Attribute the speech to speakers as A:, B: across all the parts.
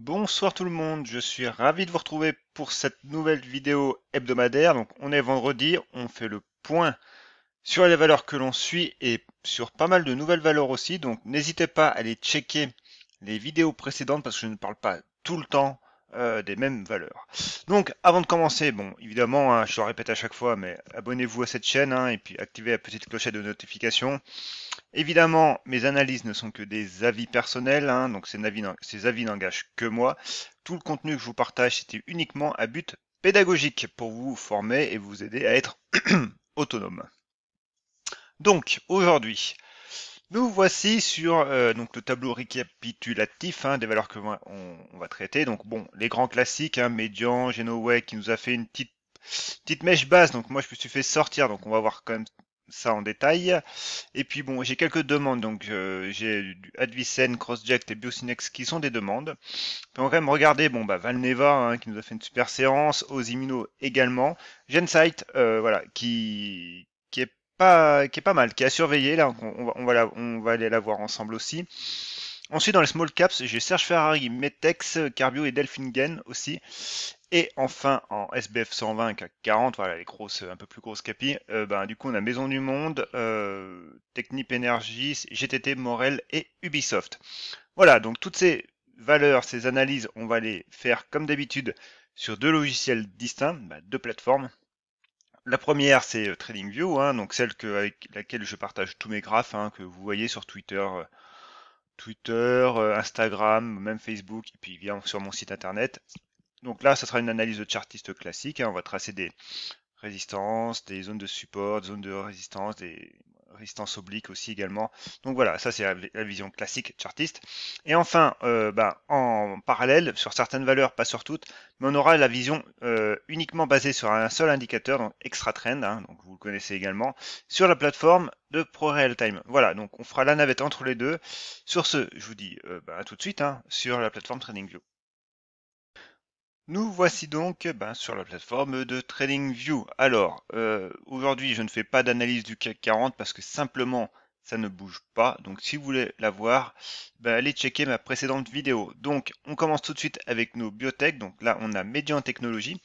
A: Bonsoir tout le monde, je suis ravi de vous retrouver pour cette nouvelle vidéo hebdomadaire. Donc on est vendredi, on fait le point sur les valeurs que l'on suit et sur pas mal de nouvelles valeurs aussi. Donc n'hésitez pas à aller checker les vidéos précédentes parce que je ne parle pas tout le temps euh, des mêmes valeurs. Donc avant de commencer, bon évidemment, hein, je le répète à chaque fois, mais abonnez-vous à cette chaîne hein, et puis activez la petite clochette de notification. Évidemment, mes analyses ne sont que des avis personnels, hein, donc ces ces avis n'engagent que moi. Tout le contenu que je vous partage, c'était uniquement à but pédagogique pour vous former et vous aider à être autonome. Donc aujourd'hui, nous voici sur euh, donc le tableau récapitulatif hein, des valeurs que on, on, va traiter. Donc bon, les grands classiques, hein, médian, Genoway qui nous a fait une petite petite mèche basse. Donc moi je me suis fait sortir, donc on va voir quand même ça en détail. Et puis bon, j'ai quelques demandes. Donc euh, j'ai du Advicen, Crossject et Biosynex qui sont des demandes. on va quand même regarder, bon bah Valneva hein, qui nous a fait une super séance, Ozimino également, Gensight euh, voilà qui qui est pas mal, qui est à surveiller. Là, on, va, on, va aller la voir ensemble aussi. Ensuite, dans les small caps, j'ai Serge Ferrari, Metex, Carbio et Delphingen aussi. Et enfin, en SBF 120, 40, voilà les grosses, un peu plus grosses capis, euh, ben, du coup, on a Maison du Monde, euh, Technip Energy, GTT, Morel et Ubisoft. Voilà, donc toutes ces valeurs, ces analyses, on va les faire comme d'habitude sur deux logiciels distincts, ben, deux plateformes, la première, c'est euh, TradingView, hein, donc celle avec laquelle je partage tous mes graphes hein, que vous voyez sur Twitter, euh, Twitter, euh, Instagram, même Facebook, et puis via sur mon site internet. Donc là, ça sera une analyse de chartiste classique. Hein, on va tracer des résistances, des zones de support, des zones de résistance, des, résistance oblique aussi également. Donc voilà, ça c'est la vision classique chartiste. Et enfin, euh, bah, en parallèle, sur certaines valeurs, pas sur toutes, mais on aura la vision euh, uniquement basée sur un seul indicateur, donc extra trend, hein, donc vous le connaissez également, sur la plateforme de ProRealTime. Voilà, donc on fera la navette entre les deux. Sur ce, je vous dis euh, bah, à tout de suite hein, sur la plateforme TradingView. Nous voici donc eh ben, sur la plateforme de TradingView. Alors, euh, aujourd'hui, je ne fais pas d'analyse du CAC 40 parce que simplement, ça ne bouge pas. Donc, si vous voulez la voir, ben, allez checker ma précédente vidéo. Donc, on commence tout de suite avec nos biotech. Donc là, on a Médian Technologie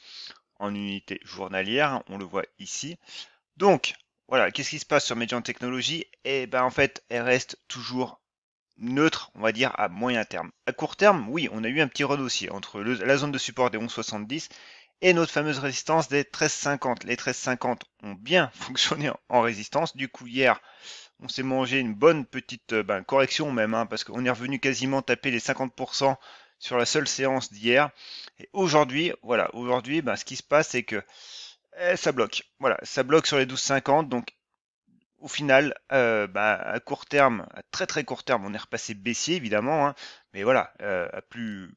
A: en unité journalière. On le voit ici. Donc, voilà, qu'est-ce qui se passe sur Médian Technologie Et eh ben en fait, elle reste toujours neutre, on va dire, à moyen terme. À court terme, oui, on a eu un petit redossier entre la zone de support des 11,70 et notre fameuse résistance des 13,50. Les 13,50 ont bien fonctionné en résistance. Du coup, hier, on s'est mangé une bonne petite euh, ben, correction même, hein, parce qu'on est revenu quasiment taper les 50% sur la seule séance d'hier. Et aujourd'hui, voilà, aujourd'hui, ben, ce qui se passe, c'est que eh, ça bloque. Voilà, ça bloque sur les 12,50. Donc, au final, euh, bah, à court terme, à très très court terme, on est repassé baissier évidemment, hein. mais voilà, euh, à plus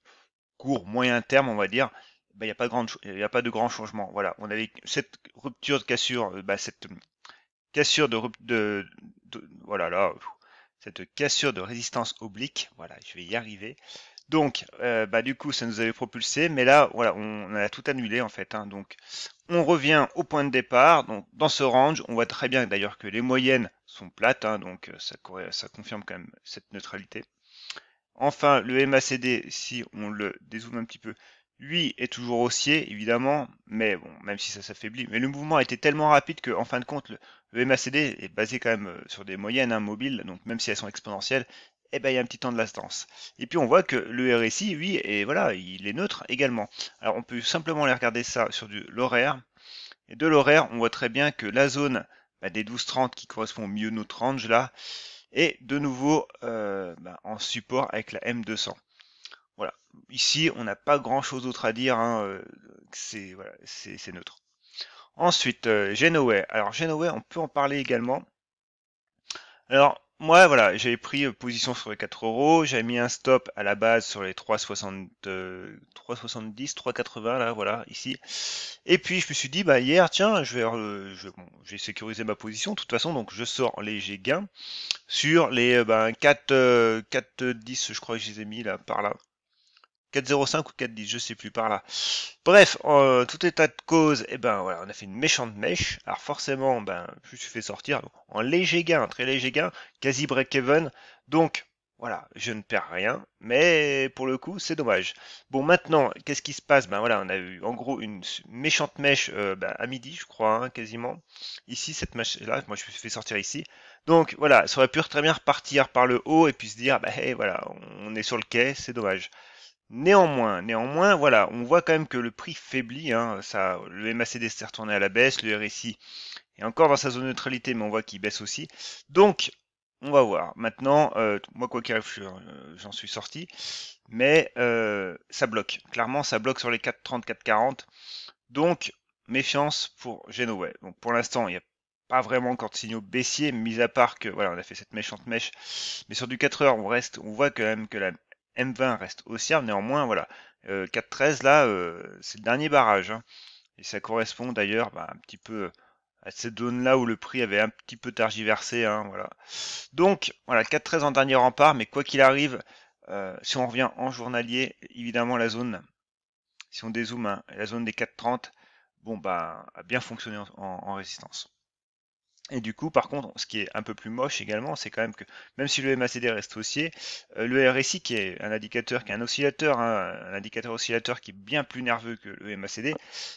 A: court, moyen terme, on va dire, bah, il n'y a, pas a pas de grand changement. Voilà, on avait cette rupture de cassure, euh, bah, cette cassure de, de, de, voilà là, cette cassure de résistance oblique, voilà, je vais y arriver. Donc, euh, bah, du coup, ça nous avait propulsé, mais là, voilà, on, a tout annulé en fait. Hein. donc, on revient au point de départ. Donc, dans ce range, on voit très bien d'ailleurs que les moyennes sont plates, hein. donc euh, ça, confirme quand même cette neutralité. Enfin, le MACD, si on le dézoome un petit peu, lui est toujours haussier, évidemment, mais bon, même si ça s'affaiblit. Mais le mouvement a été tellement rapide que, en fin de compte, le, MACD est basé quand même euh, sur des moyennes hein, mobiles, donc même si elles sont exponentielles, eh ben, il y a un petit temps de latence. Et puis on voit que le RSI, oui, et voilà, il est neutre également. Alors on peut simplement aller regarder ça sur du l'horaire. Et de l'horaire, on voit très bien que la zone bah, des 30 qui correspond mieux notre range là, est de nouveau euh, bah, en support avec la M200. Voilà. Ici, on n'a pas grand chose d'autre à dire. Hein, euh, c'est voilà, neutre. Ensuite, euh, Alors GenoWare, on peut en parler également. Alors, moi, voilà, j'avais pris euh, position sur les 4 euros, j'avais mis un stop à la base sur les 3,70, 3,80 euh, là, voilà, ici. Et puis je me suis dit, bah hier, tiens, je vais, euh, j'ai sécurisé ma position, de toute façon, donc je sors léger gains sur les ben, 4, 4,10, je crois que je les ai mis là, par là. 4,05 ou 4,10, je sais plus par là. Bref, en tout état de cause, et eh ben voilà, on a fait une méchante mèche. Alors forcément, ben plus suis fait sortir, en léger gain, très léger gain, quasi break-even. Donc voilà, je ne perds rien, mais pour le coup, c'est dommage. Bon, maintenant, qu'est-ce qui se passe Ben voilà, on a eu en gros une méchante mèche euh, ben, à midi, je crois, hein, quasiment. Ici, cette mèche-là, moi je me suis fait sortir ici. Donc voilà, ça aurait pu très bien repartir par le haut et puis se dire, bah voilà, on est sur le quai, c'est dommage. Néanmoins, néanmoins, voilà, on voit quand même que le prix faiblit. Hein, ça, le MACD s'est retourné à la baisse, le RSI est encore dans sa zone de neutralité, mais on voit qu'il baisse aussi. Donc, on va voir. Maintenant, euh, moi, quoi qu'il arrive, euh, j'en suis sorti. Mais euh, ça bloque. Clairement, ça bloque sur les 4,30, 40. Donc, méfiance pour Genoa. Donc, pour l'instant, il n'y a pas vraiment encore de signaux baissiers, mis à part que, voilà, on a fait cette méchante mèche. Mais sur du 4 heures, on reste, on voit quand même que la M20 reste haussière, néanmoins, voilà, euh, là, euh, c'est le dernier barrage. Hein. Et ça correspond d'ailleurs bah, un petit peu euh, à cette zone-là où le prix avait un petit peu targiversé. Hein, voilà. Donc, voilà, 4.13 en dernier rempart, mais quoi qu'il arrive, euh, si on revient en journalier, évidemment la zone, si on dézoome, hein, la zone des 4,30, bon bah a bien fonctionné en résistance. Et du coup, par contre, ce qui est un peu plus moche également, c'est quand même que même si le MACD reste haussier, euh, le RSI, qui est un indicateur, qui est un oscillateur, hein, un indicateur oscillateur qui est bien plus nerveux que le MACD,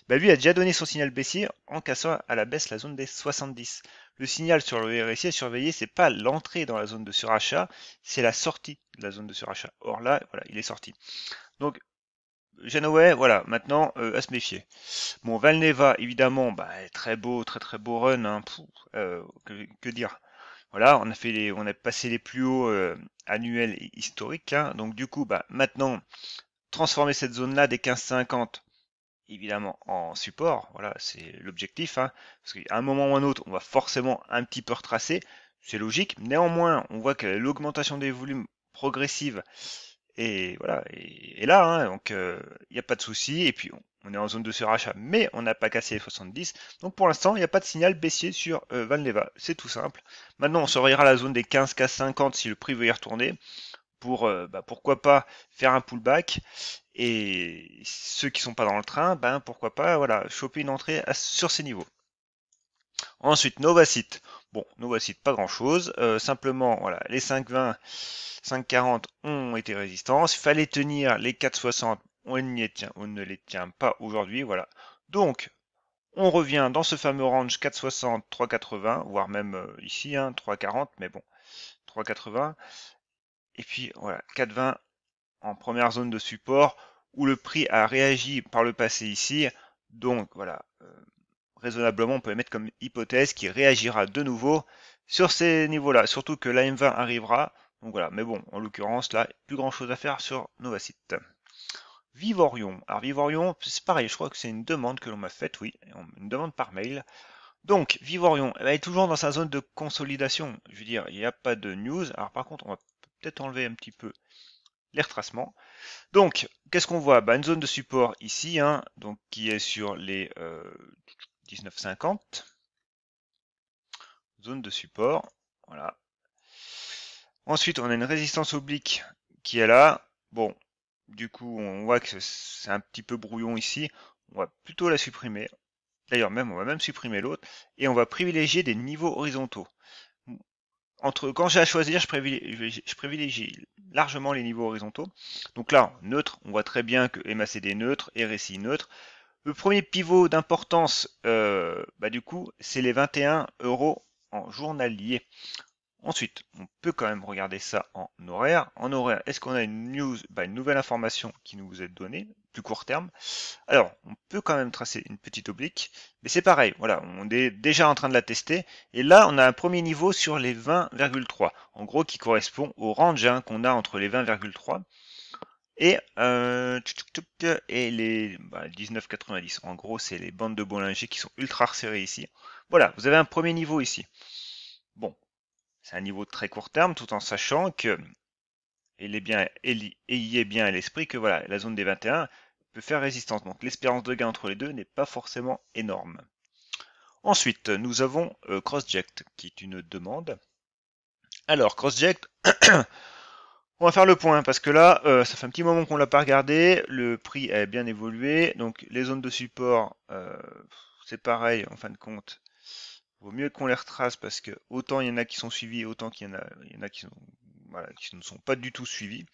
A: bah lui a déjà donné son signal baissier en cassant à la baisse la zone des 70. Le signal sur le RSI à surveiller, c'est pas l'entrée dans la zone de surachat, c'est la sortie de la zone de surachat. Or là, voilà, il est sorti. Donc Genoa, voilà, maintenant euh, à se méfier. Bon, Valneva, évidemment, bah, très beau, très très beau run, hein, euh, que, dire. Voilà, on a fait les, on a passé les plus hauts euh, annuels historiques, hein. donc du coup, bah, maintenant, transformer cette zone-là des 15,50, évidemment en support, voilà, c'est l'objectif, hein, parce qu'à un moment ou à un autre, on va forcément un petit peu retracer, c'est logique. Néanmoins, on voit que l'augmentation des volumes progressives et voilà, et, là, hein, donc euh, il n'y a pas de souci, et puis on, est en zone de surachat, mais on n'a pas cassé les 70. Donc pour l'instant, il n'y a pas de signal baissier sur euh, Valneva, c'est tout simple. Maintenant, on à la zone des 15K50 si le prix veut y retourner, pour euh, bah, pourquoi pas faire un pullback, et ceux qui sont pas dans le train, ben pourquoi pas voilà, choper une entrée sur ces niveaux. Ensuite, Novacite. Bon, nous voici pas grand chose. Euh, simplement, voilà, les 5,20, 5,40 ont été résistants, résistances. Fallait tenir les 4,60, on on ne les tient pas aujourd'hui. Voilà. Donc, on revient dans ce fameux range 4,60, 3,80, voire même euh, ici, hein, 3,40, mais bon, 3,80. Et puis voilà, 4,20 en première zone de support où le prix a réagi par le passé ici. Donc voilà, euh, raisonnablement, on peut les mettre comme hypothèse qui réagira de nouveau sur ces niveaux-là. Surtout que la M20 arrivera. Donc voilà. Mais bon, en l'occurrence, là, plus grand chose à faire sur Novacit. Vivorion. Alors Vivorion, c'est pareil, je crois que c'est une demande que l'on m'a faite, oui, une demande par mail. Donc, Vivorion, elle est toujours dans sa zone de consolidation. Je veux dire, il n'y a pas de news. Alors par contre, on va peut-être enlever un petit peu les retracements. Donc, qu'est-ce qu'on voit bah, Une zone de support ici, hein, donc qui est sur les euh, 19,50. Zone de support, voilà. Ensuite, on a une résistance oblique qui est là. Bon, du coup, on voit que c'est un petit peu brouillon ici. On va plutôt la supprimer. D'ailleurs, même, on va même supprimer l'autre. Et on va privilégier des niveaux horizontaux. Entre, quand j'ai à choisir, je privilégie, je privilégie, largement les niveaux horizontaux. Donc là, neutre, on voit très bien que MACD neutre, RSI neutre. Le premier pivot d'importance, euh, bah, du coup, c'est les 21 euros en journalier. Ensuite, on peut quand même regarder ça en horaire. En horaire, est-ce qu'on a une news, bah, une nouvelle information qui nous est donnée, plus court terme Alors, on peut quand même tracer une petite oblique, mais c'est pareil, voilà, on est déjà en train de la tester. Et là, on a un premier niveau sur les 20,3, en gros qui correspond au range hein, qu'on a entre les 20,3 et, euh, et les bah, 19,90. En gros, c'est les bandes de Bollinger qui sont ultra resserrées ici. Voilà, vous avez un premier niveau ici. Bon, c'est un niveau de très court terme, tout en sachant que il est bien, ayez bien à l'esprit que voilà, la zone des 21 peut faire résistance. Donc l'espérance de gain entre les deux n'est pas forcément énorme. Ensuite, nous avons euh, CrossJect, qui est une demande. Alors, CrossJect, On va faire le point parce que là, euh, ça fait un petit moment qu'on l'a pas regardé. Le prix a bien évolué. Donc les zones de support, euh, c'est pareil en fin de compte. Vaut mieux qu'on les retrace parce que autant il y en a qui sont suivis, autant qu'il y en a, il y en a qui, sont, qui ne sont pas du tout suivis.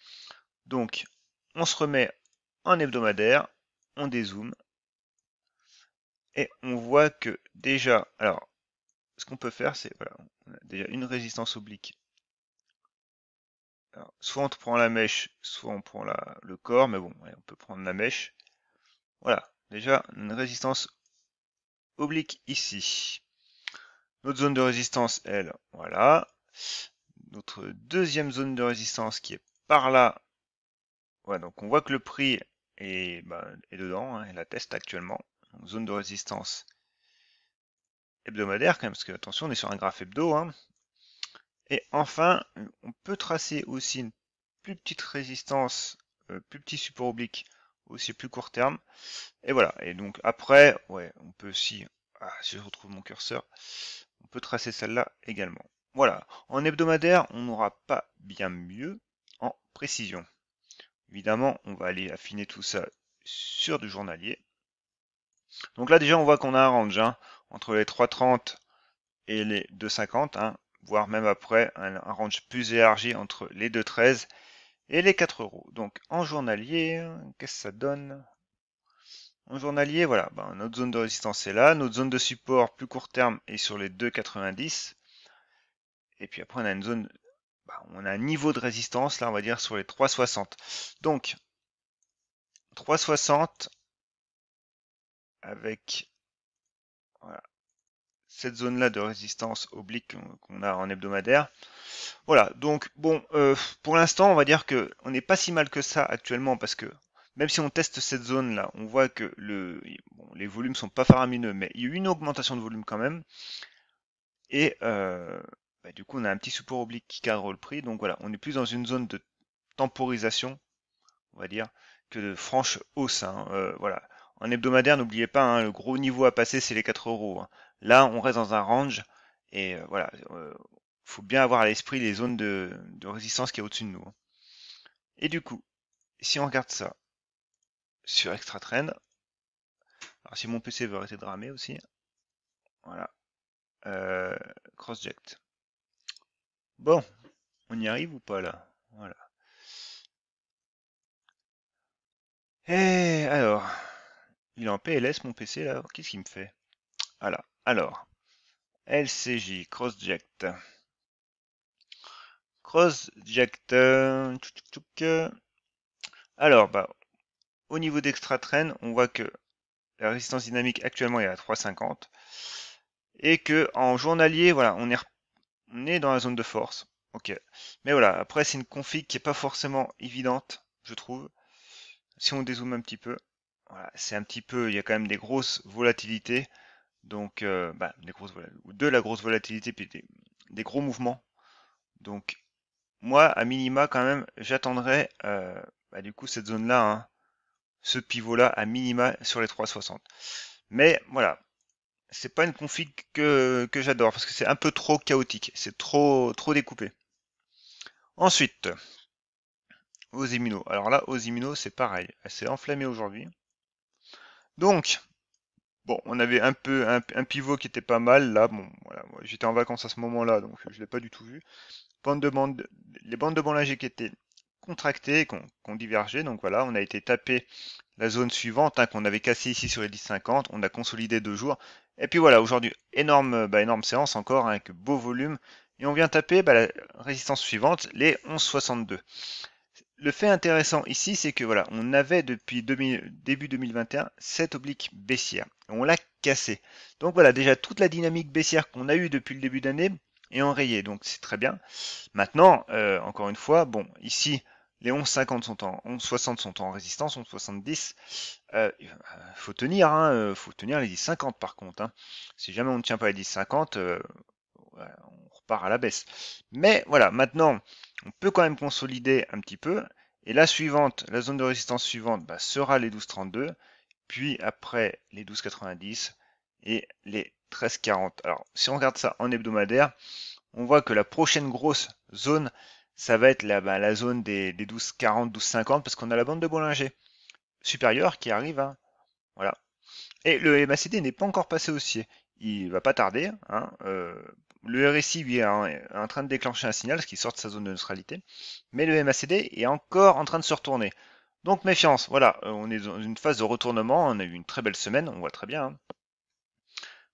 A: Donc on se remet en hebdomadaire, on dézoome et on voit que déjà, alors ce qu'on peut faire, c'est voilà, déjà une résistance oblique soit on prend la mèche, soit on prend le corps, mais bon, on peut prendre la mèche. Voilà, déjà une résistance oblique ici. Notre zone de résistance, elle, voilà. Notre deuxième zone de résistance qui est par là. Voilà, donc on voit que le prix est, bah, est dedans, hein, elle atteste actuellement. zone de résistance hebdomadaire quand même, parce que attention, on est sur un graphe hebdo. Hein. Et enfin, on peut tracer aussi une plus petite résistance, euh, plus petit support oblique, aussi plus court terme. Et voilà. Et donc après, ouais, on peut aussi, ah, si je retrouve mon curseur, on peut tracer celle-là également. Voilà. En hebdomadaire, on n'aura pas bien mieux en précision. Évidemment, on va aller affiner tout ça sur du journalier. Donc là, déjà, on voit qu'on a un range hein, entre les 3,30 et les 2,50. Hein, voire même après un, range plus élargi entre les 2,13 et les 4 euros. Donc en journalier, qu'est-ce que ça donne En journalier, voilà, ben, notre zone de résistance est là, notre zone de support plus court terme est sur les 2,90. Et puis après, on a une zone, ben, on a un niveau de résistance, là, on va dire sur les 3,60. Donc, 3,60 avec voilà, cette zone-là de résistance oblique qu'on a en hebdomadaire. Voilà, donc bon, euh, pour l'instant, on va dire que on n'est pas si mal que ça actuellement parce que même si on teste cette zone-là, on voit que les volumes sont pas faramineux, mais il y a eu une augmentation de volume quand même. Et euh, bah, du coup, on a un petit support oblique qui cadre le prix. Donc voilà, on est plus dans une zone de temporisation, on va dire, que de franche hausse. Hein. Euh, voilà. En hebdomadaire, n'oubliez pas, hein, le gros niveau à passer, c'est les 4 euros. Hein. Là, on reste dans un range et euh, voilà, euh, faut bien avoir à l'esprit les zones de, résistance qui est au-dessus de nous. Hein. Et du coup, si on regarde ça sur Extra train, alors si mon PC veut arrêter de ramer aussi, voilà, euh, Crossject. Bon, on y arrive ou pas là Voilà. Et eh, alors, il est en PLS mon PC là, qu'est-ce qu'il me fait Voilà. Ah, alors, LCJ, CrossJect. CrossJect. Euh, euh. alors, bah, au niveau d'extra train, on voit que la résistance dynamique actuellement est à 3,50. Et que en journalier, voilà, on est, on est dans la zone de force. Ok. Mais voilà, après c'est une config qui n'est pas forcément évidente, je trouve. Si on dézoome un petit peu, voilà, c'est un petit peu, il y a quand même des grosses volatilités. Donc, euh, bah, des de la grosse volatilité, puis des, gros mouvements. Donc, moi, à minima, quand même, j'attendrais euh, bah, du coup, cette zone-là, hein, ce pivot-là, à minima, sur les 3,60. Mais, voilà, c'est pas une config que, que j'adore, parce que c'est un peu trop chaotique, c'est trop, trop découpé. Ensuite, Osimino. Alors là, Osimino, c'est pareil, elle s'est enflammée aujourd'hui. Donc, Bon, on avait un peu un, pivot qui était pas mal. Là, bon, voilà, j'étais en vacances à ce moment-là, donc euh, je l'ai pas du tout vu. Bande de les bandes de bandages qui étaient contractées, qu'on ont divergeait. Donc voilà, on a été tapé la zone suivante hein, qu'on avait cassée ici sur les 10,50. On a consolidé deux jours. Et puis voilà, aujourd'hui, énorme, bah, énorme séance encore hein, avec beau volume. Et on vient taper bah, la résistance suivante, les 11,62. Le fait intéressant ici, c'est que voilà, on avait depuis début 2021 cette oblique baissière on l'a cassé. Donc voilà, déjà toute la dynamique baissière qu'on a eue depuis le début d'année est enrayée, donc c'est très bien. Maintenant, euh, encore une fois, bon, ici, les 11,50 sont en 11,60 sont en résistance, 11,70. il euh, euh, faut tenir, hein, faut tenir les 10,50 par contre. Hein. Si jamais on ne tient pas les 10,50, on repart à la baisse. Mais voilà, maintenant, on peut quand même consolider un petit peu. Et la suivante, la zone de résistance suivante bah, sera les 12,32 puis après les 12,90 et les 13,40. Alors si on regarde ça en hebdomadaire, on voit que la prochaine grosse zone, ça va être la, bah, la zone des, 12,40, 12,50 parce qu'on a la bande de Bollinger supérieure qui arrive. Hein. Voilà. Et le MACD n'est pas encore passé haussier. Il va pas tarder. Hein, euh, le RSI est en, en, train de déclencher un signal, ce qui sort de sa zone de neutralité. Mais le MACD est encore en train de se retourner. Donc méfiance, voilà, euh, on est dans une phase de retournement, on a eu une très belle semaine, on voit très bien. Hein.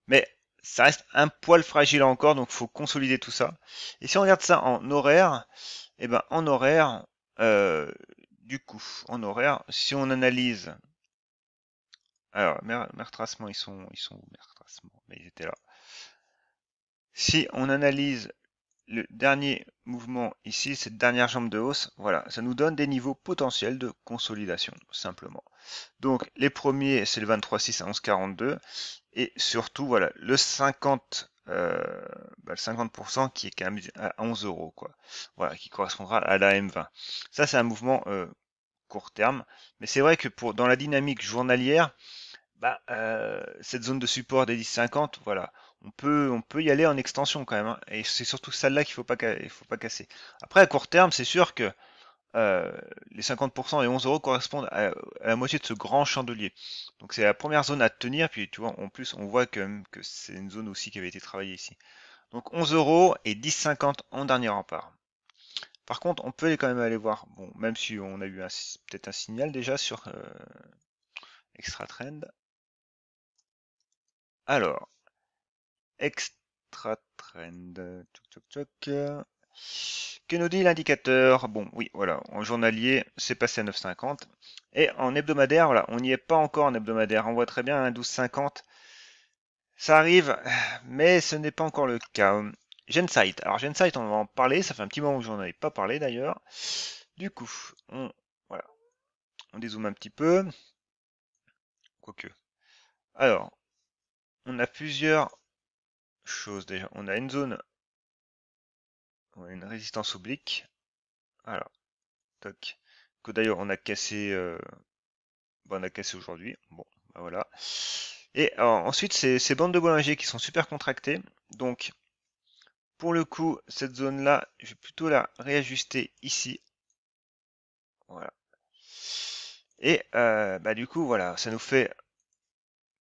A: Mais ça reste un poil fragile encore, donc faut consolider tout ça. Et si on regarde ça en horaire, et eh ben en horaire, euh, du coup, en horaire, si on analyse, alors mes, retracements, ils sont, ils sont où mes retracements Mais ils étaient là. Si on analyse le dernier mouvement ici, cette dernière jambe de hausse, voilà, ça nous donne des niveaux potentiels de consolidation, simplement. Donc, les premiers, c'est le 23,6 à 11,42, et surtout, voilà, le 50, euh, bah, le 50% qui est à 11 euros, quoi. Voilà, qui correspondra à la M20. Ça, c'est un mouvement euh, court terme, mais c'est vrai que pour dans la dynamique journalière, bah, euh, cette zone de support des 10,50, voilà, on peut, on peut y aller en extension quand même. Hein. et c'est surtout celle-là qu'il ne faut, pas, faut pas casser. Après, à court terme, c'est sûr que euh, les 50% et 11 euros correspondent à, la moitié de ce grand chandelier. Donc c'est la première zone à tenir. Puis tu vois, en plus, on voit que, que c'est une zone aussi qui avait été travaillée ici. Donc 11 euros et 10,50 en dernier rempart. Par contre, on peut quand même aller voir, bon, même si on a eu peut-être un signal déjà sur euh, Extra Trend. Alors, Extra trend. Toc, Que nous dit l'indicateur Bon, oui, voilà, en journalier, c'est passé à 9,50. Et en hebdomadaire, voilà, on n'y est pas encore en hebdomadaire. On voit très bien un hein, 12,50. Ça arrive, mais ce n'est pas encore le cas. Gensight. Alors Gensight, on va en parler. Ça fait un petit moment que j'en avais pas parlé d'ailleurs. Du coup, on, voilà, on dézoome un petit peu. Quoique. Alors, on a plusieurs chose déjà. On a une zone, on a une résistance oblique. Alors, toc. Que d'ailleurs on a cassé, euh, bah, on a cassé aujourd'hui. Bon, bah voilà. Et ensuite, c'est ces bandes de Bollinger qui sont super contractées. Donc, pour le coup, cette zone-là, je vais plutôt la réajuster ici. Voilà. Et euh, bah, du coup, voilà, ça nous fait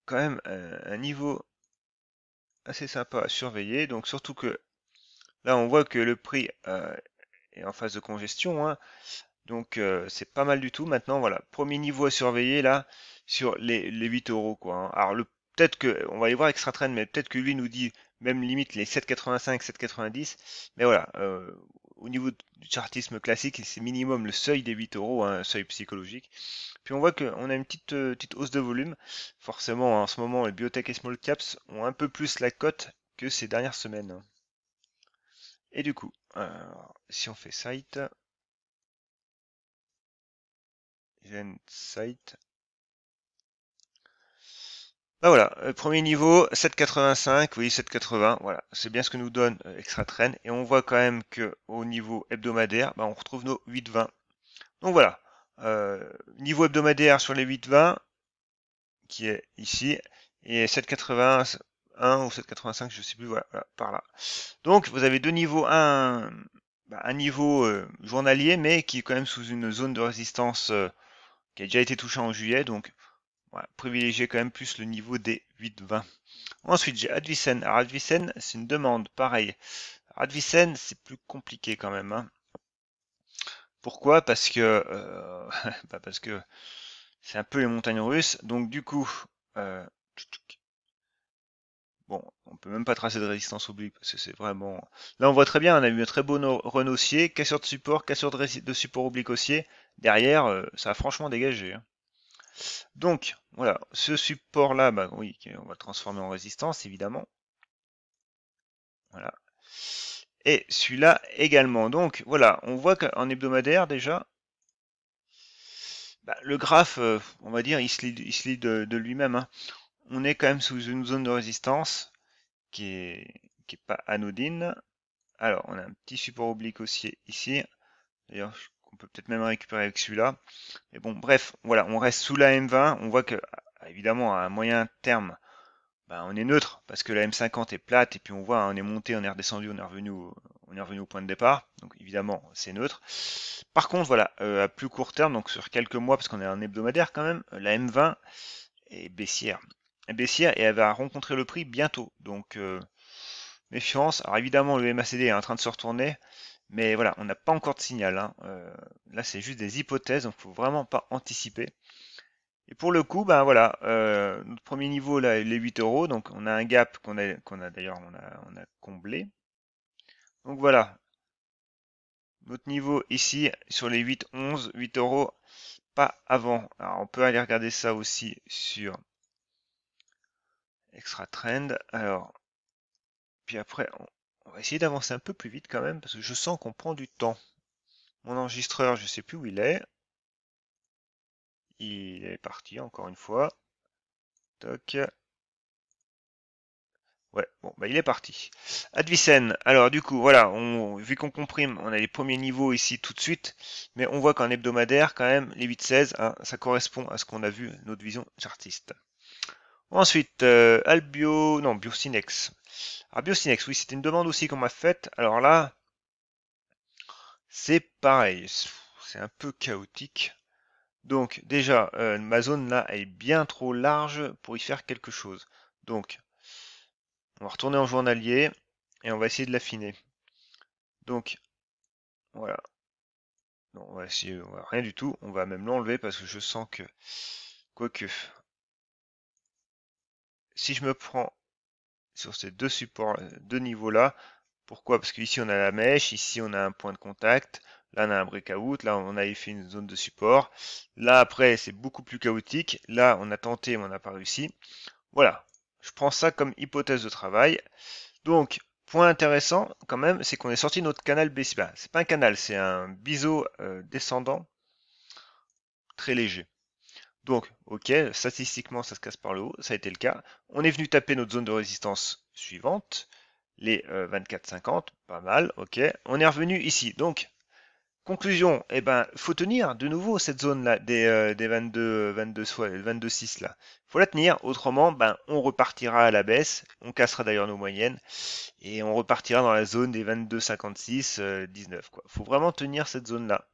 A: quand même euh, un niveau assez sympa à surveiller. Donc surtout que là on voit que le prix euh, est en phase de congestion. Hein. Donc euh, c'est pas mal du tout. Maintenant voilà, premier niveau à surveiller là sur les, les 8 euros quoi. Hein. Alors le peut-être que on va y voir extra trend, mais peut-être que lui nous dit même limite les 7,85, 7,90. Mais voilà, euh, au niveau du chartisme classique, c'est minimum le seuil des 8 euros, un hein, seuil psychologique. Puis on voit qu'on a une petite, euh, petite hausse de volume. Forcément, en ce moment, les biotech et small caps ont un peu plus la cote que ces dernières semaines. Et du coup, si on fait site, gen site, bah voilà, euh, premier niveau, 7,85, oui 7,80, voilà, c'est bien ce que nous donne euh, Extra Train, et on voit quand même qu'au niveau hebdomadaire, bah, on retrouve nos 8,20. Donc voilà, euh, niveau hebdomadaire sur les 8,20 qui est ici et 7,81 ou 7,85 je sais plus voilà, par là donc vous avez deux niveaux un, bah, un niveau euh, journalier mais qui est quand même sous une zone de résistance euh, qui a déjà été touchée en juillet donc voilà, privilégiez quand même plus le niveau des 8,20 ensuite j'ai Advisen. Advisen, c'est une demande pareil Advisen, c'est plus compliqué quand même hein. Pourquoi Parce que euh, bah, parce que c'est un peu les montagnes russes. Donc du coup, euh, bon, on peut même pas tracer de résistance oblique parce que c'est vraiment. Là, on voit très bien, on a eu un très beau no casseur de support, casseur de, support oblique haussier. Derrière, euh, ça a franchement dégagé. Hein. Donc voilà, ce support là, bah oui, on va le transformer en résistance évidemment. Voilà et celui-là également. Donc voilà, on voit qu'en hebdomadaire déjà, bah, le graphe, euh, on va dire, il se lit, de, lui-même. Hein. On est quand même sous une zone de résistance qui n'est pas anodine. Alors, on a un petit support oblique aussi ici. D'ailleurs, on peut peut-être même récupérer avec celui-là. Mais bon, bref, voilà, on reste sous la M20. On voit que, évidemment, à moyen terme, bah, on est neutre parce que la M50 est plate et puis on voit, hein, on est monté, on est redescendu, on est revenu, on est revenu au point de départ. Donc évidemment, c'est neutre. Par contre, voilà, euh, à plus court terme, donc sur quelques mois, parce qu'on est en hebdomadaire quand même, la M20 est baissière. baissière et elle va rencontrer le prix bientôt. Donc euh, méfiance. Alors évidemment, le MACD est en train de se retourner. Mais voilà, on n'a pas encore de signal. Hein. Euh, là, c'est juste des hypothèses, donc il faut vraiment pas anticiper. Et pour le coup, ben voilà, euh, notre premier niveau là, les 8 euros, donc on a un gap qu'on a, qu'on a d'ailleurs on a, on a comblé. Donc voilà, notre niveau ici sur les 8, 11, 8 euros, pas avant. Alors on peut aller regarder ça aussi sur Extra Trend. Alors, puis après, on, on va essayer d'avancer un peu plus vite quand même, parce que je sens qu'on prend du temps. Mon enregistreur, je sais plus où il est il est parti encore une fois. Toc. Ouais, bon, bah il est parti. Advisen. alors du coup, voilà, on, vu qu'on comprime, on a les premiers niveaux ici tout de suite, mais on voit qu'en hebdomadaire, quand même, les 8-16, hein, ça correspond à ce qu'on a vu, notre vision chartiste. Ensuite, euh, Albio, non, Biosynex. Alors ah, Biosynex, oui, c'était une demande aussi qu'on m'a faite, alors là, c'est pareil, c'est un peu chaotique. Donc déjà, euh, ma zone là est bien trop large pour y faire quelque chose. Donc, on va retourner en journalier et on va essayer de l'affiner. Donc, voilà. Non, on va essayer, on rien du tout. On va même l'enlever parce que je sens que... Quoique... Si je me prends sur ces deux supports, euh, deux niveaux là, pourquoi Parce qu'ici on a la mèche, ici on a un point de contact, Là, on a un breakout. Là, on avait fait une zone de support. Là, après, c'est beaucoup plus chaotique. Là, on a tenté, mais on n'a pas réussi. Voilà. Je prends ça comme hypothèse de travail. Donc, point intéressant, quand même, c'est qu'on est sorti notre canal baissier. Ce c'est pas un canal, c'est un biseau euh, descendant très léger. Donc, ok, statistiquement, ça se casse par le haut. Ça a été le cas. On est venu taper notre zone de résistance suivante les 24,50, euh, pas mal, ok. On est revenu ici, donc Conclusion, eh ben, faut tenir de nouveau cette zone-là des, euh, des 22, 22, 6 là. Faut la tenir, autrement, ben, on repartira à la baisse, on cassera d'ailleurs nos moyennes et on repartira dans la zone des 22, 56, 19 quoi. Faut vraiment tenir cette zone-là.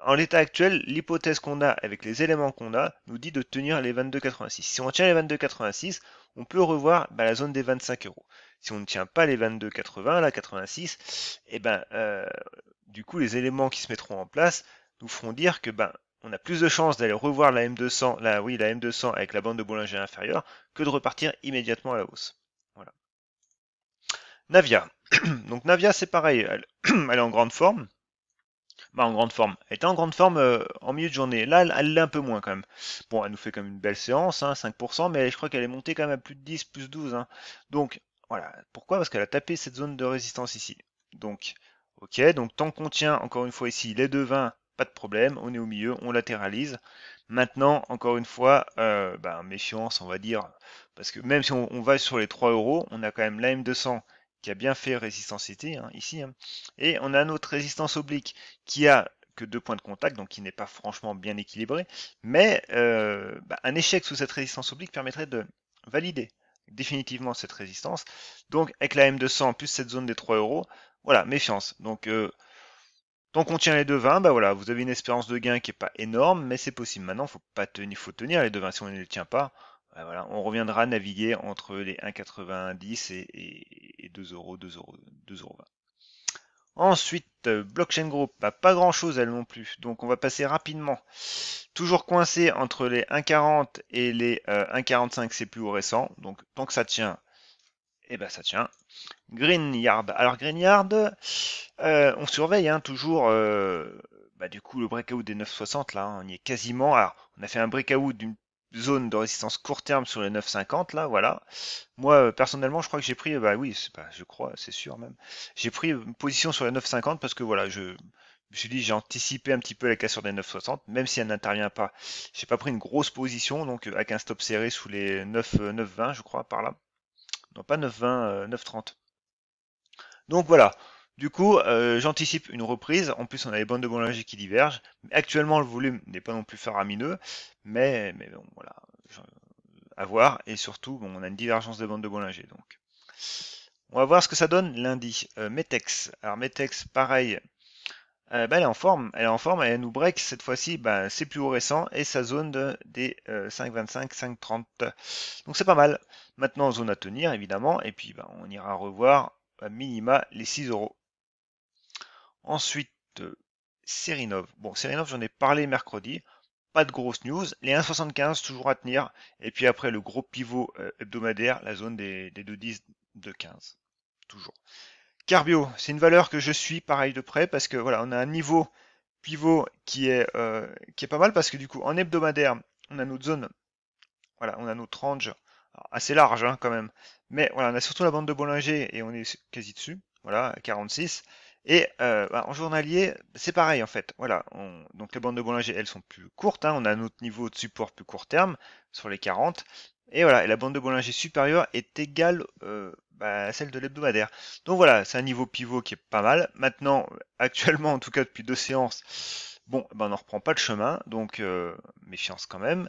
A: En l'état actuel, l'hypothèse qu'on a avec les éléments qu'on a nous dit de tenir les 22,86. Si on tient les 22,86, on peut revoir ben, la zone des 25 euros si on ne tient pas les 22,80, là 86, et eh ben euh, du coup les éléments qui se mettront en place nous feront dire que ben on a plus de chances d'aller revoir la M200, là oui, la M200 avec la bande de Bollinger inférieure que de repartir immédiatement à la hausse. Voilà. Navia. Donc Navia, c'est pareil, elle, est en grande forme. Bah, en grande forme. Elle était en grande forme euh, en milieu de journée. Là, elle l'est un peu moins quand même. Bon, elle nous fait quand même une belle séance, hein, 5%, mais je crois qu'elle est montée quand même à plus de 10, plus 12. Hein. Donc, voilà. Pourquoi Parce qu'elle a tapé cette zone de résistance ici. Donc, ok, donc tant qu'on tient encore une fois ici les deux 20, pas de problème, on est au milieu, on latéralise. Maintenant, encore une fois, euh, ben, méfiance, on va dire, parce que même si on, va sur les 3 euros, on a quand même m 200 qui a bien fait résistance hein, ici, hein. et on a notre résistance oblique qui a que deux points de contact, donc qui n'est pas franchement bien équilibré, mais euh, ben, un échec sous cette résistance oblique permettrait de valider définitivement cette résistance. Donc avec la M200 plus cette zone des 3 euros, voilà, méfiance. Donc euh, tant qu'on tient les 2,20, bah voilà, vous avez une espérance de gain qui n'est pas énorme, mais c'est possible. Maintenant, faut pas tenir, faut tenir les 2,20 si on ne les tient pas. Bah voilà, on reviendra naviguer entre les 1,90 et, et, 2 euros, 2 euros, 2,20 Ensuite, euh, Blockchain Group, pas grand chose elle non plus, donc on va passer rapidement. Toujours coincé entre les 1,40 et les 1,45, euh, c'est plus récent, donc tant que ça tient, et eh ben ça tient. Green Yard, alors Green Yard, euh, on surveille hein, toujours bah, du coup le breakout des 9,60 là, hein. on y est quasiment. Alors on a fait un breakout d'une zone de résistance court terme sur les 9,50 là, voilà. Moi euh, personnellement, je crois que j'ai pris, bah oui, c'est pas, je crois, c'est sûr même. J'ai pris une euh, position sur les 9,50 parce que voilà, je, me suis dit j'ai anticipé un petit peu la cassure des 9,60, même si elle n'intervient pas. J'ai pas pris une grosse position, donc euh, avec un stop serré sous les 9,20 je crois par là. Non pas 9,20, 9,30. Donc voilà. Du coup, euh, j'anticipe une reprise. En plus, on a les bandes de Bollinger qui divergent. Actuellement, le volume n'est pas non plus faramineux, mais, mais bon, voilà, à voir. Et surtout, bon, on a une divergence des bandes de Bollinger. Donc, on va voir ce que ça donne lundi. Euh, Metex. Alors Metex, pareil. Euh, bah, elle est en forme, elle est en forme, elle nous break cette fois-ci bah, c'est plus haut récent et sa zone de, des 5,25, euh, 5,30. Donc c'est pas mal. Maintenant, zone à tenir évidemment, et puis bah, on ira revoir à minima les 6 euros. Ensuite, euh, Serinov. Bon, Serinov, j'en ai parlé mercredi. Pas de grosses news. Les 1,75 toujours à tenir. Et puis après, le gros pivot euh, hebdomadaire, la zone des, 2,10, 2,15. Toujours. Carbio, c'est une valeur que je suis pareil de près parce que voilà, on a un niveau pivot qui est, euh, qui est pas mal parce que du coup, en hebdomadaire, on a notre zone, voilà, on a notre range assez large hein, quand même. Mais voilà, on a surtout la bande de Bollinger et on est quasi dessus, voilà, 46. Et euh, bah, en journalier, c'est pareil en fait. Voilà. donc les bandes de Bollinger, elles sont plus courtes. Hein. on a un autre niveau de support plus court terme sur les 40. Et voilà, et la bande de Bollinger supérieure est égale euh, bah, à celle de l'hebdomadaire. Donc voilà, c'est un niveau pivot qui est pas mal. Maintenant, actuellement, en tout cas depuis deux séances, bon, ben on n'en reprend pas le chemin, donc euh, méfiance quand même.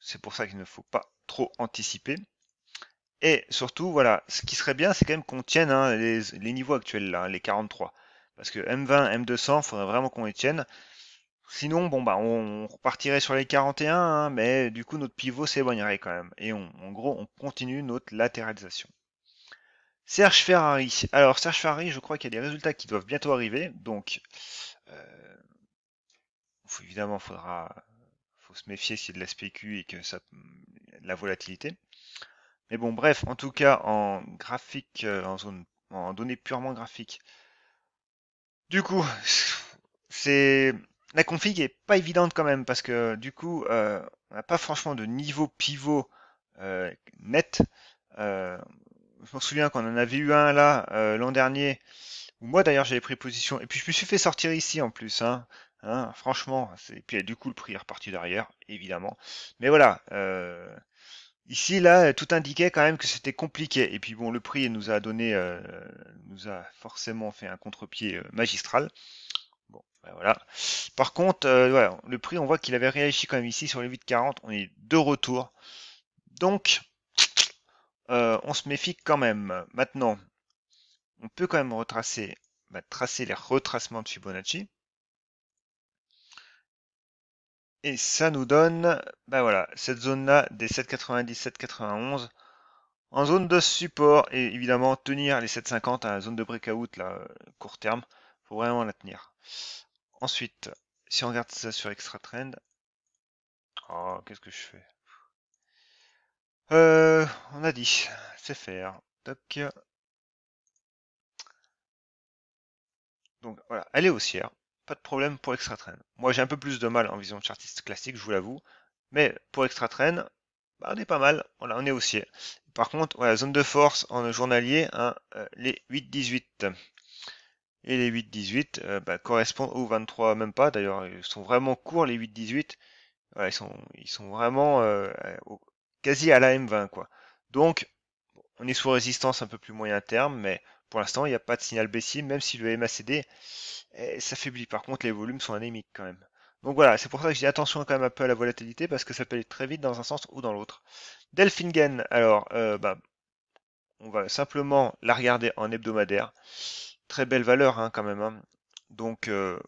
A: C'est pour ça qu'il ne faut pas trop anticiper. Et surtout, voilà, ce qui serait bien, c'est quand même qu'on tienne hein, les, niveaux actuels, là, les 43. Parce que M20, M200, faudrait vraiment qu'on les tienne. Sinon, bon, bah, on repartirait sur les 41, hein, mais du coup, notre pivot s'éloignerait quand même. Et en gros, on continue notre latéralisation. Serge Ferrari. Alors, Serge Ferrari, je crois qu'il y a des résultats qui doivent bientôt arriver. Donc, euh, évidemment, faudra, faut se méfier s'il y a de la SPQ et que ça, la volatilité. Mais bon, bref, en tout cas, en graphique, euh, en, zone, en données purement graphiques. Du coup, c'est la config est pas évidente quand même parce que du coup, euh, on n'a pas franchement de niveau pivot euh, net. je me souviens qu'on en avait eu un là l'an dernier. Où moi d'ailleurs j'avais pris position et puis je me suis fait sortir ici en plus. Hein. Hein, franchement, et puis du coup le prix est reparti derrière, évidemment. Mais voilà, euh, Ici, là, euh, tout indiquait quand même que c'était compliqué. Et puis bon, le prix nous a donné, euh, nous a forcément fait un contre-pied euh, magistral. Bon, ben voilà. Par contre, le prix, on voit qu'il avait réagi quand même ici sur les 8,40. On est de retour. Donc, on se méfie quand même. Maintenant, on peut quand même retracer, bah, tracer les retracements de Fibonacci. Et ça nous donne, ben voilà, cette zone-là des 7,90-7,91 en zone de support. Et évidemment, tenir les 7,50 à la zone de breakout, là, euh, court terme, faut vraiment la tenir. Ensuite, si on regarde ça sur Extra Trend, oh, qu'est-ce que je fais euh, On a dit, c'est faire. Donc voilà, elle est haussière pas de problème pour Extra Train. Moi, j'ai un peu plus de mal en vision de chartiste classique, je vous l'avoue. Mais pour Extra Train, bah, on est pas mal. Voilà, on est haussier. Par contre, voilà, zone de force en journalier, hein, euh, les 8-18. Et les 8-18 euh, bah, correspondent aux 23, même pas. D'ailleurs, ils sont vraiment courts, les 8-18. ils, sont, ils sont vraiment euh, quasi à la M20. quoi. Donc, on est sous résistance un peu plus moyen terme, mais pour l'instant, il n'y a pas de signal baissier, même si le MACD s'affaiblit. Eh, Par contre, les volumes sont anémiques quand même. Donc voilà, c'est pour ça que j'ai attention quand même un peu à la volatilité, parce que ça peut aller très vite dans un sens ou dans l'autre. Delphingen, alors, euh, bah, on va simplement la regarder en hebdomadaire. Très belle valeur hein, quand même. Hein. Donc, euh,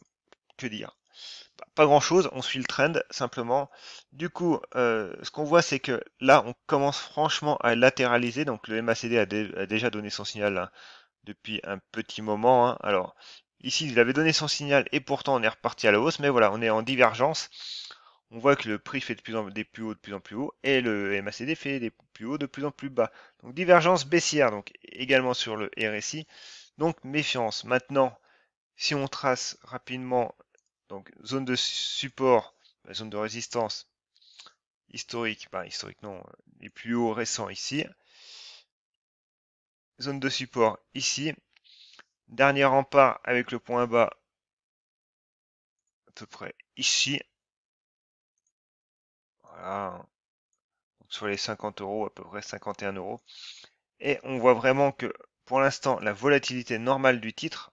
A: que dire bah, Pas grand-chose, on suit le trend simplement. Du coup, euh, ce qu'on voit, c'est que là, on commence franchement à latéraliser. Donc le MACD a, a déjà donné son signal hein, depuis un petit moment. Hein. Alors, ici, il avait donné son signal et pourtant on est reparti à la hausse, mais voilà, on est en divergence. On voit que le prix fait de plus en, des plus hauts de plus en plus haut et le MACD fait des plus hauts de plus en plus bas. Donc divergence baissière, donc également sur le RSI. Donc méfiance. Maintenant, si on trace rapidement donc zone de support, zone de résistance historique, ben, historique non, les plus hauts récents ici, zone de support ici. Dernier rempart avec le point bas à peu près ici. Voilà. sur les 50 euros, à peu près 51 euros. Et on voit vraiment que pour l'instant, la volatilité normale du titre,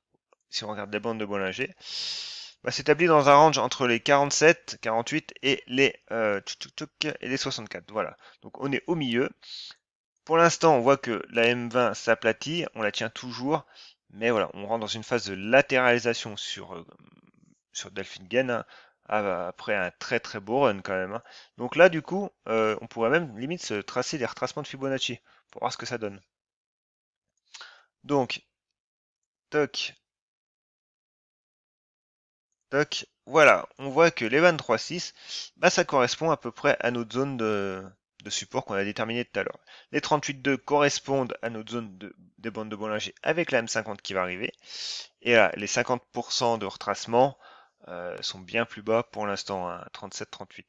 A: si on regarde les bandes de Bollinger, va bah, s'établit dans un range entre les 47, 48 et les, euh, et les 64. Voilà. Donc on est au milieu. Pour l'instant, on voit que la M20 s'aplatit, on la tient toujours, mais voilà, on rentre dans une phase de latéralisation sur, euh, sur Delphine Gain, hein, après un très très beau run quand même. Hein. Donc là, du coup, euh, on pourrait même limite se tracer des retracements de Fibonacci, pour voir ce que ça donne. Donc, toc, toc, voilà, on voit que les 23.6, bah, ça correspond à peu près à notre zone de, de support qu'on a déterminé tout à l'heure. Les 38.2 correspondent à notre zone de, de de Bollinger avec la M50 qui va arriver. Et là, les 50% de retracement euh, sont bien plus bas pour l'instant, 37-38. Hein,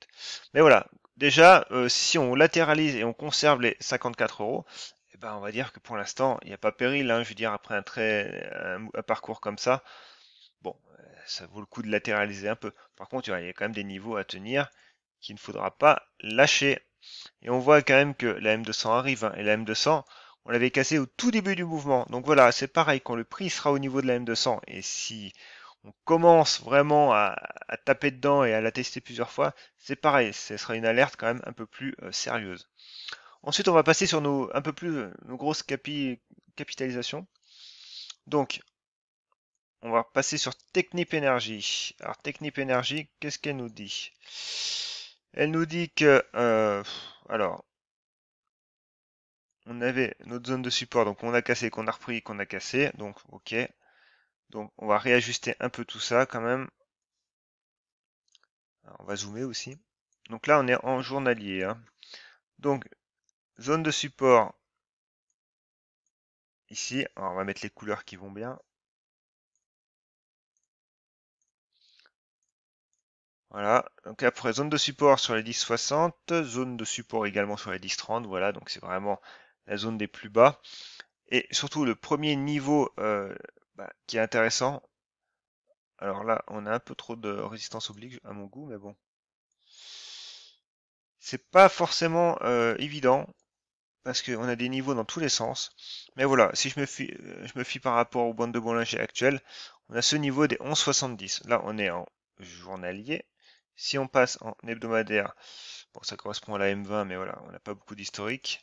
A: Mais voilà, déjà, euh, si on latéralise et on conserve les 54 euros, eh ben, on va dire que pour l'instant, il n'y a pas péril. Hein, je veux dire, après un, très, un, un parcours comme ça, bon, euh, ça vaut le coup de latéraliser un peu. Par contre, il y a quand même des niveaux à tenir qu'il ne faudra pas lâcher. Et on voit quand même que la M200 arrive, hein, et la M200, on l'avait cassé au tout début du mouvement. Donc voilà, c'est pareil, quand le prix sera au niveau de la M200, et si on commence vraiment à, taper dedans et à la tester plusieurs fois, c'est pareil, ce sera une alerte quand même un peu plus euh, sérieuse. Ensuite, on va passer sur nos un peu plus euh, nos grosses capitalisations. Donc, on va passer sur Technip Energy. Alors, Technip Energy, qu'est-ce qu'elle nous dit elle nous dit que... Euh, alors... On avait notre zone de support, donc on a cassé, qu'on a repris, qu'on a cassé, donc ok. Donc on va réajuster un peu tout ça quand même. on va zoomer aussi. Donc là on est en journalier. Hein. Donc zone de support ici, on va mettre les couleurs qui vont bien. Voilà, donc après zone de support sur les 10,60, zone de support également sur les 10,30, voilà, donc c'est vraiment la zone des plus bas. Et surtout le premier niveau euh, bah, qui est intéressant, alors là on a un peu trop de résistance oblique à mon goût, mais bon. C'est pas forcément euh, évident, parce qu'on a des niveaux dans tous les sens. Mais voilà, si je me fie, euh, je me fie par rapport aux bandes de Bollinger actuelles, on a ce niveau des 11,70. Là on est en journalier, si on passe en hebdomadaire, bon ça correspond à la M20, mais voilà, on n'a pas beaucoup d'historique.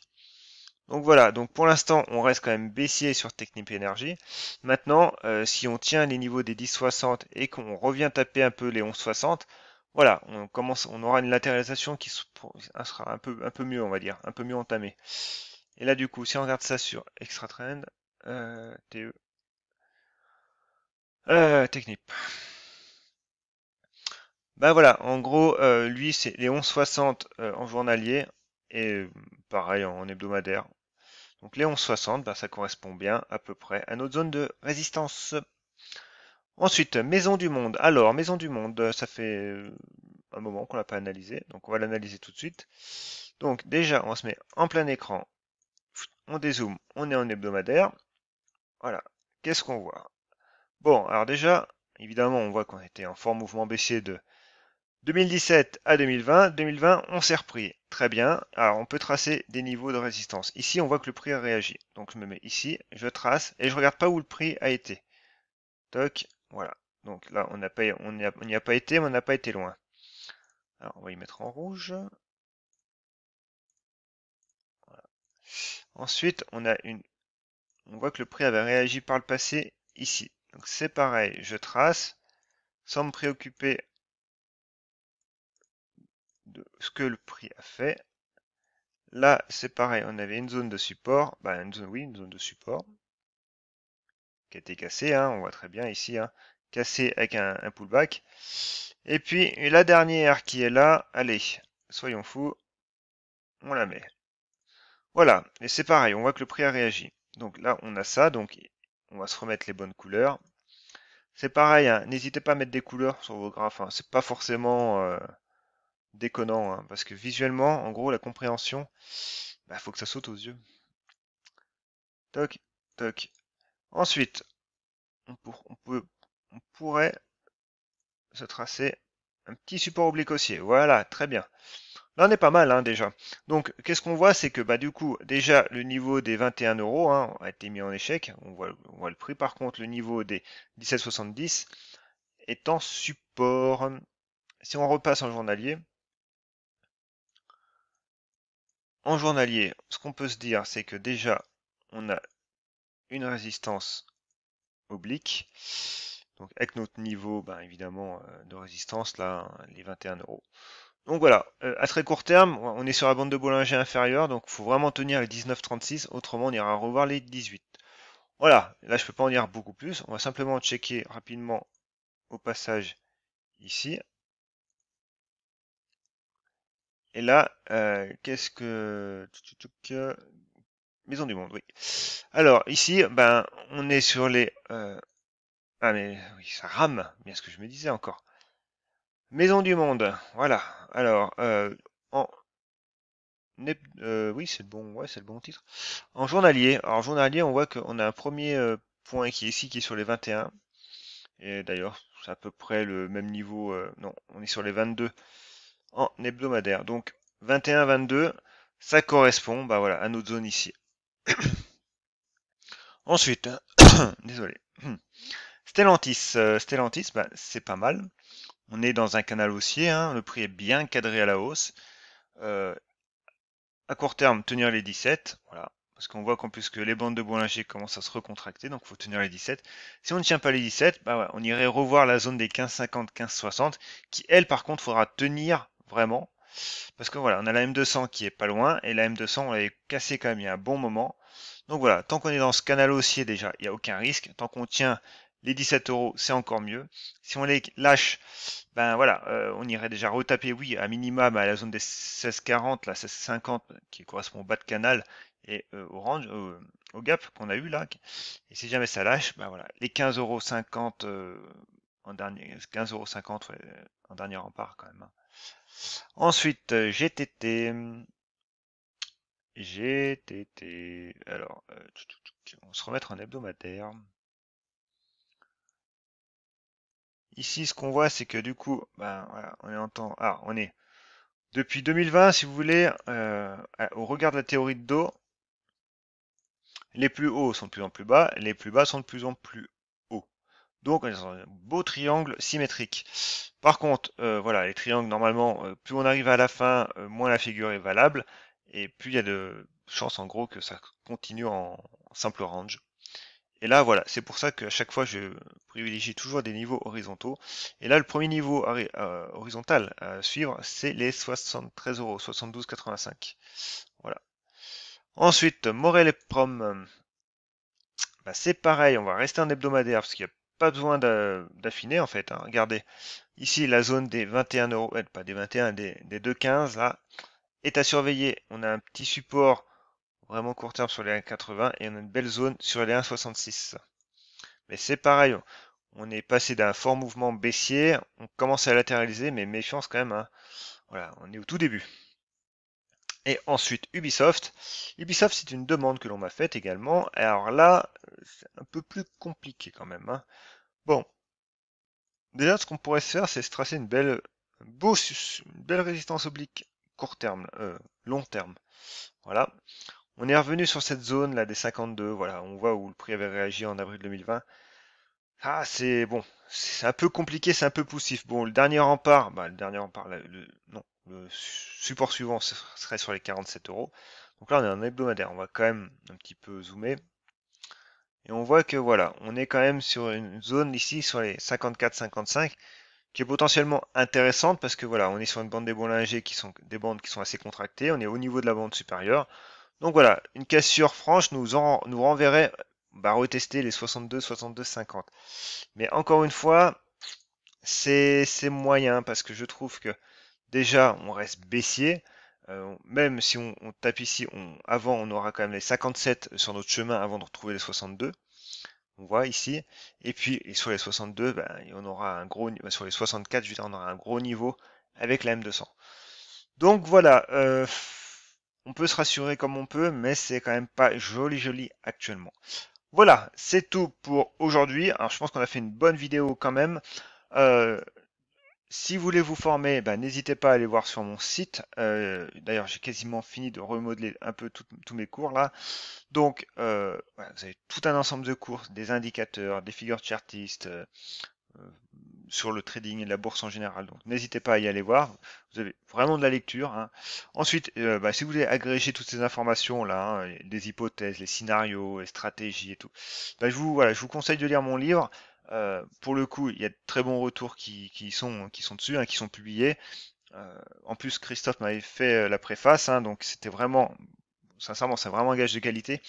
A: Donc voilà, donc pour l'instant on reste quand même baissier sur Technip Energy. Maintenant, euh, si on tient les niveaux des 10,60 et qu'on revient taper un peu les 11,60, voilà, on commence, on aura une latéralisation qui sera un peu, un peu mieux, on va dire, un peu mieux entamée. Et là du coup, si on regarde ça sur Extra Trend, euh, TE, euh, Technip. Bah voilà, en gros, euh, lui, c'est les 11,60 euh, en journalier et euh, pareil en, hebdomadaire. Donc les 11,60, bah, ça correspond bien à peu près à notre zone de résistance. Ensuite, Maison du Monde. Alors, Maison du Monde, ça fait un moment qu'on l'a pas analysé, donc on va l'analyser tout de suite. Donc déjà, on se met en plein écran, on dézoome, on est en hebdomadaire. Voilà, qu'est-ce qu'on voit Bon, alors déjà, évidemment, on voit qu'on était en fort mouvement baissier de 2017 à 2020, 2020 on s'est repris, très bien, alors on peut tracer des niveaux de résistance, ici on voit que le prix a réagi, donc je me mets ici, je trace, et je regarde pas où le prix a été, toc, voilà, donc là on n'y pas, on a, pas été, mais on n'a pas été loin, alors on va y mettre en rouge, ensuite on a une, on voit que le prix avait réagi par le passé ici, donc c'est pareil, je trace, sans me préoccuper de ce que le prix a fait. Là, c'est pareil, on avait une zone de support, bah une zone, oui, une zone de support, qui a été cassée, hein, on voit très bien ici, hein, cassée avec un, pullback. Et puis, la dernière qui est là, allez, soyons fous, on la met. Voilà, et c'est pareil, on voit que le prix a réagi. Donc là, on a ça, donc on va se remettre les bonnes couleurs. C'est pareil, hein, n'hésitez pas à mettre des couleurs sur vos graphes, hein, c'est pas forcément... Euh, déconnant, hein, parce que visuellement, en gros, la compréhension, bah, faut que ça saute aux yeux. Toc, toc. Ensuite, on, pour, on, peut, on pourrait se tracer un petit support oblique haussier. Voilà, très bien. Là, on est pas mal hein, déjà. Donc, qu'est-ce qu'on voit C'est que bah, du coup, déjà, le niveau des 21 euros hein, a été mis en échec. On voit, on voit le prix. Par contre, le niveau des 17,70 est en support. Si on repasse en journalier, En journalier, ce qu'on peut se dire, c'est que déjà, on a une résistance oblique. Donc avec notre niveau, ben, évidemment, euh, de résistance, là, les 21 euros. Donc voilà, euh, à très court terme, on est sur la bande de Bollinger inférieure, donc il faut vraiment tenir les 19,36, autrement on ira revoir les 18. Voilà, là je peux pas en dire beaucoup plus, on va simplement checker rapidement au passage ici. Et là, euh, qu'est-ce que... Maison du monde, oui. Alors, ici, ben, on est sur les... Euh, ah, mais oui, ça rame, bien ce que je me disais encore. Maison du monde, voilà. Alors, euh, en... oui, c'est le bon, ouais, c'est le bon titre. En journalier, alors journalier, on voit qu'on a un premier point qui est ici, qui est sur les 21. Et d'ailleurs, c'est à peu près le même niveau. non, on est sur les 22 en hebdomadaire. Donc 21-22, ça correspond bah voilà, à notre zone ici. Ensuite, désolé. Stellantis, euh, Stellantis bah, c'est pas mal. On est dans un canal haussier, hein, le prix est bien cadré à la hausse. Euh, à court terme, tenir les 17, voilà, parce qu'on voit qu'en plus que les bandes de Bollinger commencent à se recontracter, donc il faut tenir les 17. Si on ne tient pas les 17, bah on irait revoir la zone des 15, 15, 60, qui elle par contre faudra tenir vraiment. Parce que voilà, on a la M200 qui est pas loin, et la M200, on l'avait cassée quand même il y a un bon moment. Donc voilà, tant qu'on est dans ce canal haussier déjà, il n'y a aucun risque. Tant qu'on tient les 17 euros, c'est encore mieux. Si on les lâche, ben voilà, euh, on irait déjà retaper, oui, à minimum à la zone des 16,40, la 16,50 qui correspond au bas de canal et au euh, range, euh, au gap qu'on a eu là. Et si jamais ça lâche, ben voilà, les 15,50 euros en dernier, 15,50 euros en dernier rempart quand même. Hein. Ensuite, euh, GTT. GTT. Alors, euh, on se remettre en hebdomadaire. Ici, ce qu'on voit, c'est que du coup, ben, on est en temps. Ah, on est. Depuis 2020, si vous voulez, euh, au regard de la théorie de Do, les plus hauts sont de plus en plus bas, les plus bas sont de plus en plus donc on est dans un beau triangle symétrique. Par contre, euh, voilà, les triangles, normalement, euh, plus on arrive à la fin, euh, moins la figure est valable, et plus il y a de chances en gros que ça continue en simple range. Et là, voilà, c'est pour ça qu'à chaque fois, je privilégie toujours des niveaux horizontaux. Et là, le premier niveau horizontal à suivre, c'est les 73 euros, 72,85. Voilà. Ensuite, Morel et Prom, bah, c'est pareil, on va rester en hebdomadaire, parce qu'il y a pas besoin d'affiner en fait. Hein. Regardez, ici la zone des 21 euros, pas des 21, des, 2,15 là, est à surveiller. On a un petit support vraiment court terme sur les 1,80 et on a une belle zone sur les 1,66. Mais c'est pareil, on est passé d'un fort mouvement baissier, on commence à latéraliser, mais méfiance quand même. Hein. Voilà, on est au tout début. Et ensuite Ubisoft. Ubisoft, c'est une demande que l'on m'a faite également. Alors là, peu plus compliqué quand même. Hein. Bon. Déjà, ce qu'on pourrait faire, c'est se tracer une belle, une belle résistance oblique court terme, euh, long terme. Voilà. On est revenu sur cette zone là des 52. Voilà, on voit où le prix avait réagi en avril 2020. Ah, c'est bon, c'est un peu compliqué, c'est un peu poussif. Bon, le dernier rempart, bah, le dernier rempart, non, le support suivant serait sur les 47 euros. Donc là, on est en hebdomadaire. On va quand même un petit peu zoomer. Et on voit que voilà, on est quand même sur une zone ici sur les 54-55 qui est potentiellement intéressante parce que voilà, on est sur une bande des lingers qui sont des bandes qui sont assez contractées, on est au niveau de la bande supérieure. Donc voilà, une cassure franche nous, nous renverrait bah, retester les 62, 62, 50. Mais encore une fois, c'est moyen parce que je trouve que déjà on reste baissier. Euh, même si on, tape ici, on, avant on aura quand même les 57 sur notre chemin avant de retrouver les 62. On voit ici. Et puis sur les 62, ben, on aura un gros ben, sur les 64, je dire, on aura un gros niveau avec la M200. Donc voilà, euh, on peut se rassurer comme on peut, mais c'est quand même pas joli joli actuellement. Voilà, c'est tout pour aujourd'hui. Alors je pense qu'on a fait une bonne vidéo quand même. Euh, si vous voulez vous former, ben, n'hésitez pas à aller voir sur mon site. Euh, d'ailleurs, j'ai quasiment fini de remodeler un peu tous mes cours là. Donc, euh, vous avez tout un ensemble de cours, des indicateurs, des figures chartistes, euh, sur le trading et la bourse en général. Donc n'hésitez pas à y aller voir. Vous avez vraiment de la lecture. Hein. Ensuite, ben, si vous voulez agréger toutes ces informations là, des hein, les hypothèses, les scénarios, les stratégies et tout, ben, je vous voilà, je vous conseille de lire mon livre euh, pour le coup, il y a de très bons retours qui, sont, qui sont dessus, hein, qui sont publiés. Euh, en plus, Christophe m'avait fait euh, la préface, hein, donc c'était vraiment, sincèrement, c'est vraiment un gage de qualité.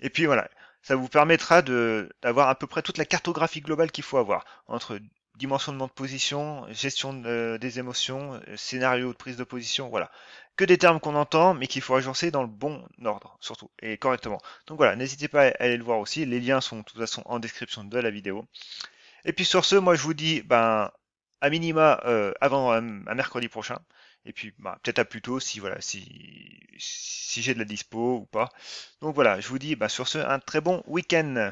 A: Et puis voilà, ça vous permettra d'avoir à peu près toute la cartographie globale qu'il faut avoir entre dimensionnement de position, gestion euh, des émotions, euh, scénario de prise de position, voilà. Que des termes qu'on entend, mais qu'il faut agencer dans le bon ordre, surtout, et correctement. Donc voilà, n'hésitez pas à aller le voir aussi, les liens sont de toute façon en description de la vidéo. Et puis sur ce, moi je vous dis, ben, à minima, euh, avant un mercredi prochain, et puis ben, peut-être à plus tôt si voilà si, j'ai de la dispo ou pas. Donc voilà, je vous dis ben sur ce un très bon week-end.